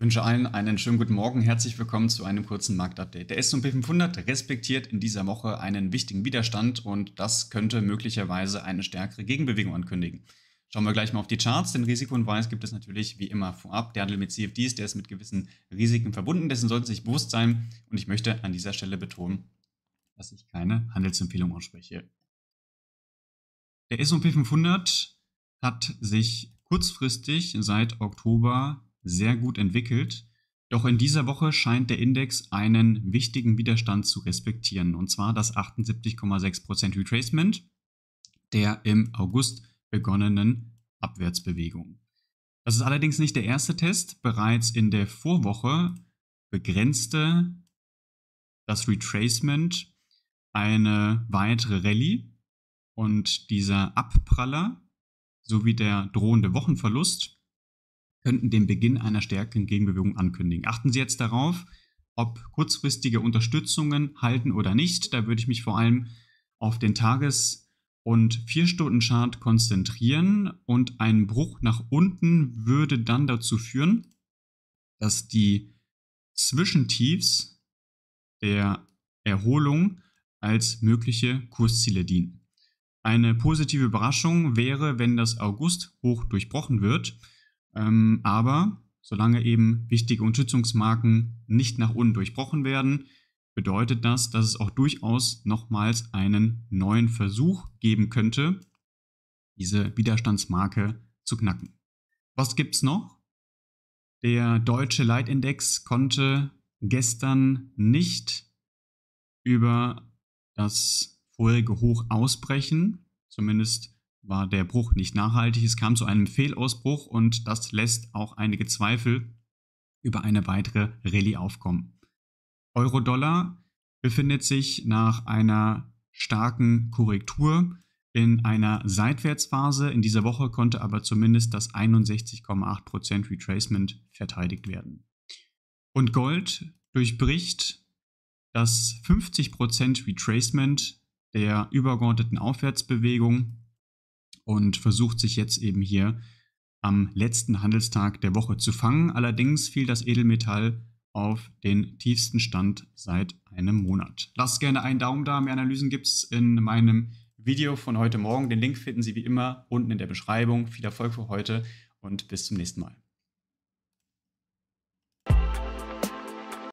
wünsche allen einen schönen guten Morgen. Herzlich willkommen zu einem kurzen Marktupdate. Der S&P 500 respektiert in dieser Woche einen wichtigen Widerstand und das könnte möglicherweise eine stärkere Gegenbewegung ankündigen. Schauen wir gleich mal auf die Charts. Den Risikohinweis gibt es natürlich wie immer vorab. Der Handel mit CFDs, der ist mit gewissen Risiken verbunden. Dessen sollten Sie sich bewusst sein. Und ich möchte an dieser Stelle betonen, dass ich keine Handelsempfehlung ausspreche. Der S&P 500 hat sich kurzfristig seit Oktober sehr gut entwickelt. Doch in dieser Woche scheint der Index einen wichtigen Widerstand zu respektieren, und zwar das 78,6% Retracement der im August begonnenen Abwärtsbewegung. Das ist allerdings nicht der erste Test. Bereits in der Vorwoche begrenzte das Retracement eine weitere Rallye und dieser Abpraller sowie der drohende Wochenverlust könnten den Beginn einer stärkeren Gegenbewegung ankündigen. Achten Sie jetzt darauf, ob kurzfristige Unterstützungen halten oder nicht. Da würde ich mich vor allem auf den Tages- und 4-Stunden-Chart konzentrieren und ein Bruch nach unten würde dann dazu führen, dass die Zwischentiefs der Erholung als mögliche Kursziele dienen. Eine positive Überraschung wäre, wenn das August hoch durchbrochen wird. Ähm, aber solange eben wichtige Unterstützungsmarken nicht nach unten durchbrochen werden, bedeutet das, dass es auch durchaus nochmals einen neuen Versuch geben könnte, diese Widerstandsmarke zu knacken. Was gibt es noch? Der deutsche Leitindex konnte gestern nicht über das vorige Hoch ausbrechen, zumindest war der Bruch nicht nachhaltig. Es kam zu einem Fehlausbruch und das lässt auch einige Zweifel über eine weitere Rallye aufkommen. Euro-Dollar befindet sich nach einer starken Korrektur in einer Seitwärtsphase. In dieser Woche konnte aber zumindest das 61,8% Retracement verteidigt werden. Und Gold durchbricht das 50% Retracement der übergeordneten Aufwärtsbewegung und versucht sich jetzt eben hier am letzten Handelstag der Woche zu fangen. Allerdings fiel das Edelmetall auf den tiefsten Stand seit einem Monat. Lasst gerne einen Daumen da. Mehr Analysen gibt es in meinem Video von heute Morgen. Den Link finden Sie wie immer unten in der Beschreibung. Viel Erfolg für heute und bis zum nächsten Mal.